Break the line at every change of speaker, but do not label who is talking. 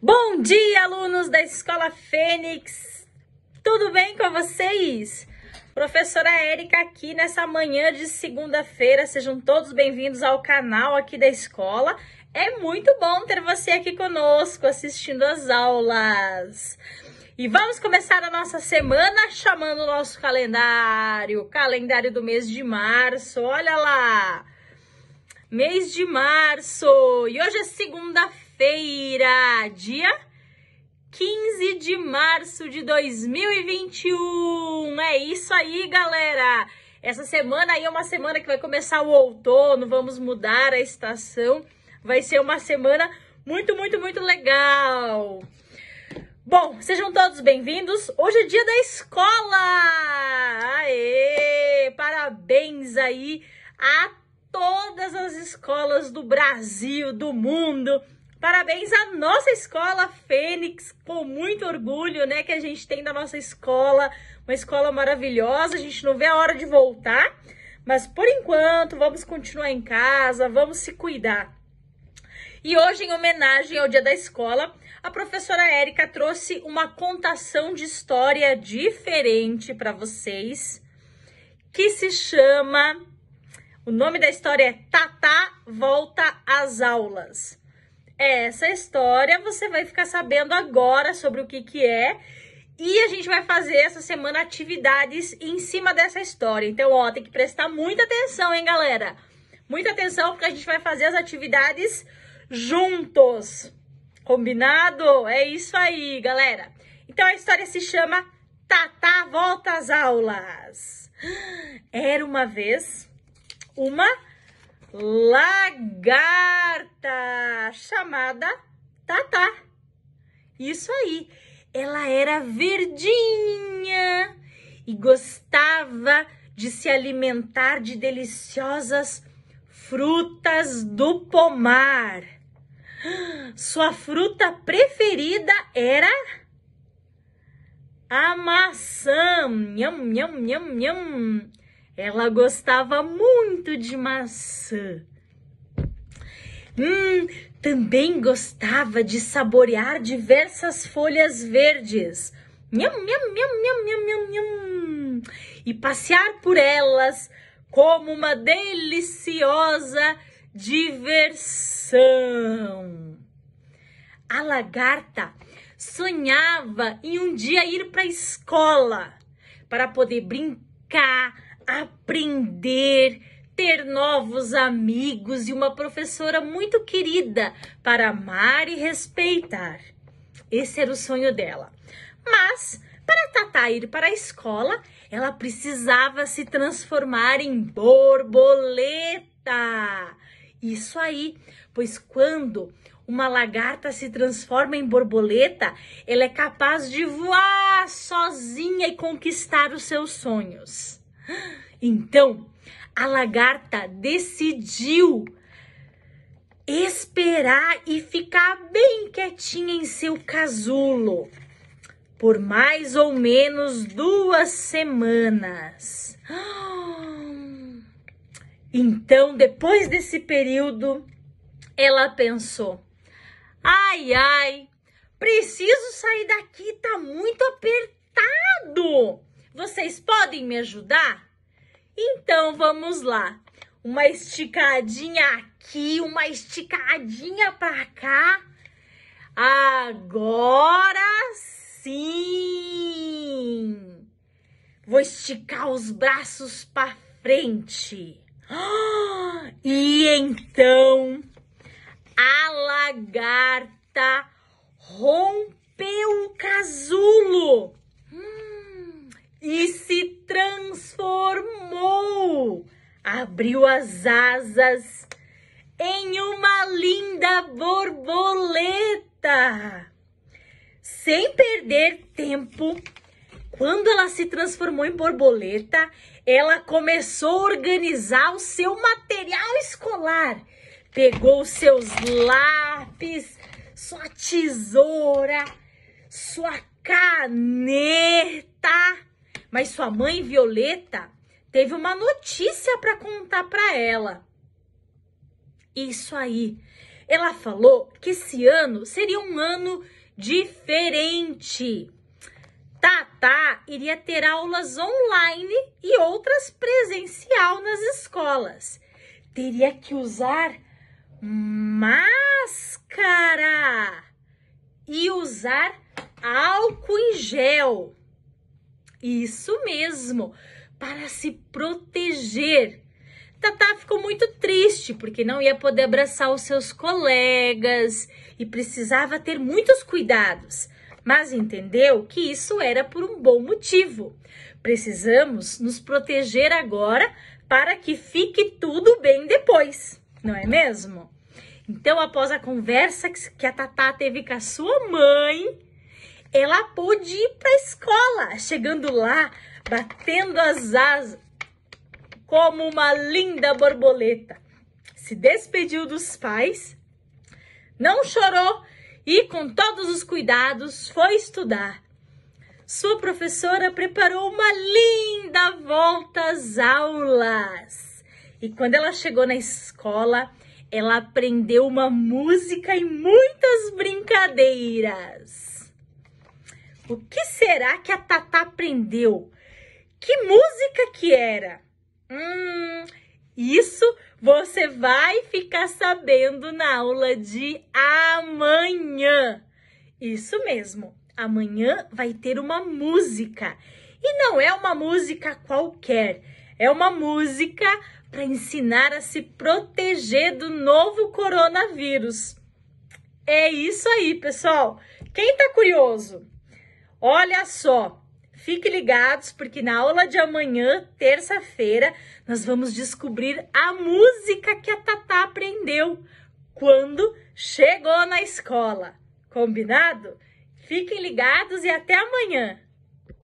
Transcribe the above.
Bom dia, alunos da Escola Fênix! Tudo bem com vocês? Professora Érica aqui nessa manhã de segunda-feira. Sejam todos bem-vindos ao canal aqui da escola. É muito bom ter você aqui conosco assistindo as aulas. E vamos começar a nossa semana chamando o nosso calendário, calendário do mês de março. Olha lá! Mês de março. E hoje é segunda-feira feira dia 15 de março de 2021. É isso aí, galera! Essa semana aí é uma semana que vai começar o outono, vamos mudar a estação. Vai ser uma semana muito, muito, muito legal. Bom, sejam todos bem-vindos. Hoje é dia da escola! Aê! Parabéns aí a todas as escolas do Brasil, do mundo Parabéns à nossa escola Fênix, com muito orgulho, né, que a gente tem da nossa escola, uma escola maravilhosa, a gente não vê a hora de voltar, mas por enquanto vamos continuar em casa, vamos se cuidar. E hoje, em homenagem ao Dia da Escola, a professora Érica trouxe uma contação de história diferente para vocês, que se chama. O nome da história é Tatá Volta às Aulas essa história. Você vai ficar sabendo agora sobre o que, que é. E a gente vai fazer essa semana atividades em cima dessa história. Então, ó, tem que prestar muita atenção, hein, galera? Muita atenção, porque a gente vai fazer as atividades juntos. Combinado? É isso aí, galera. Então, a história se chama Tatá Volta às Aulas. Era uma vez uma lagarta chamada Tatá. Isso aí. Ela era verdinha e gostava de se alimentar de deliciosas frutas do pomar. Sua fruta preferida era a maçã. Nham, nham, nham, nham. Ela gostava muito de maçã. Hum, também gostava de saborear diversas folhas verdes. Nham, nham, nham, nham, nham, nham, nham. E passear por elas como uma deliciosa diversão. A lagarta sonhava em um dia ir para a escola para poder brincar, aprender, ter novos amigos e uma professora muito querida para amar e respeitar. Esse era o sonho dela. Mas, para Tatá ir para a escola, ela precisava se transformar em borboleta. Isso aí, pois quando uma lagarta se transforma em borboleta, ela é capaz de voar sozinha e conquistar os seus sonhos. Então, a lagarta decidiu esperar e ficar bem quietinha em seu casulo por mais ou menos duas semanas. Então, depois desse período, ela pensou: ai, ai, preciso sair daqui, tá muito apertado. Vocês podem me ajudar? Então vamos lá. Uma esticadinha aqui, uma esticadinha para cá. Agora sim. Vou esticar os braços para frente. E então a lagarta rompeu o casulo abriu as asas em uma linda borboleta. Sem perder tempo, quando ela se transformou em borboleta, ela começou a organizar o seu material escolar. Pegou seus lápis, sua tesoura, sua caneta. Mas sua mãe Violeta teve uma notícia para contar para ela. Isso aí. Ela falou que esse ano seria um ano diferente. Tatá iria ter aulas online e outras presencial nas escolas. Teria que usar máscara e usar álcool em gel. Isso mesmo para se proteger. Tatá ficou muito triste porque não ia poder abraçar os seus colegas e precisava ter muitos cuidados, mas entendeu que isso era por um bom motivo. Precisamos nos proteger agora para que fique tudo bem depois, não é mesmo? Então, após a conversa que a Tatá teve com a sua mãe, ela pôde ir para a escola. Chegando lá, batendo as asas como uma linda borboleta. Se despediu dos pais, não chorou e, com todos os cuidados, foi estudar. Sua professora preparou uma linda volta às aulas. E quando ela chegou na escola, ela aprendeu uma música e muitas brincadeiras. O que será que a Tata aprendeu? Que música que era? Hum, isso você vai ficar sabendo na aula de amanhã. Isso mesmo, amanhã vai ter uma música. E não é uma música qualquer, é uma música para ensinar a se proteger do novo coronavírus. É isso aí, pessoal. Quem tá curioso? Olha só, Fiquem ligados, porque na aula de amanhã, terça-feira, nós vamos descobrir a música que a Tatá aprendeu quando chegou na escola. Combinado? Fiquem ligados e até amanhã!